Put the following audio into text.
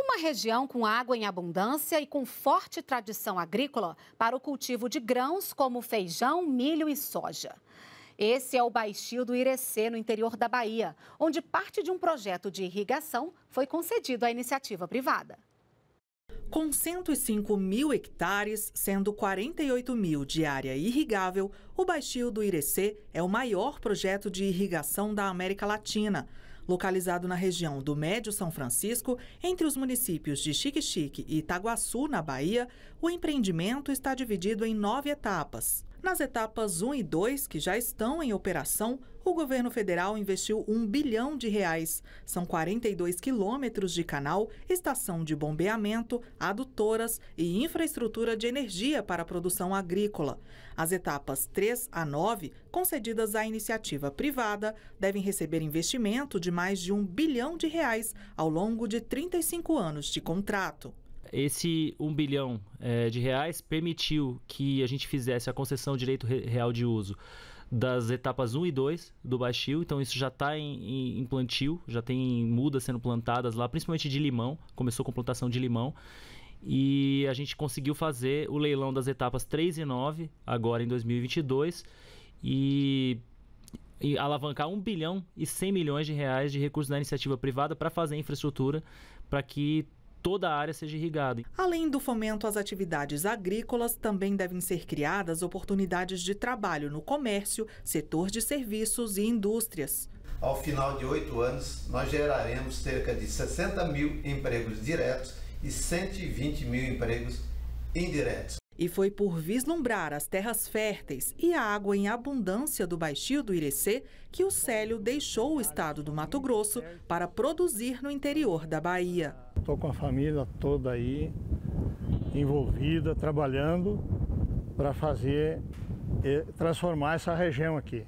Uma região com água em abundância e com forte tradição agrícola para o cultivo de grãos como feijão, milho e soja. Esse é o Baixio do Irecê, no interior da Bahia, onde parte de um projeto de irrigação foi concedido à iniciativa privada. Com 105 mil hectares, sendo 48 mil de área irrigável, o Baixio do Irecê é o maior projeto de irrigação da América Latina localizado na região do Médio São Francisco, entre os municípios de Xique-Xique e Itaguaçu, na Bahia, o empreendimento está dividido em nove etapas. Nas etapas 1 e 2, que já estão em operação, o governo federal investiu um bilhão de reais. São 42 quilômetros de canal, estação de bombeamento, adutoras e infraestrutura de energia para a produção agrícola. As etapas 3 a 9, concedidas à iniciativa privada, devem receber investimento de mais de um bilhão de reais ao longo de 35 anos de contrato esse 1 bilhão é, de reais permitiu que a gente fizesse a concessão de direito real de uso das etapas 1 e 2 do Baixio, então isso já está em, em, plantio, já tem mudas sendo plantadas lá, principalmente de limão, começou com plantação de limão, e a gente conseguiu fazer o leilão das etapas 3 e 9 agora em 2022 e, e alavancar 1 bilhão e 100 milhões de reais de recursos da iniciativa privada para fazer infraestrutura para que toda a área seja irrigada. Além do fomento às atividades agrícolas, também devem ser criadas oportunidades de trabalho no comércio, setor de serviços e indústrias. Ao final de oito anos, nós geraremos cerca de 60 mil empregos diretos e 120 mil empregos indiretos. E foi por vislumbrar as terras férteis e a água em abundância do baixio do Irecê que o Célio deixou o estado do Mato Grosso para produzir no interior da Bahia. Estou com a família toda aí envolvida, trabalhando para fazer eh, transformar essa região aqui.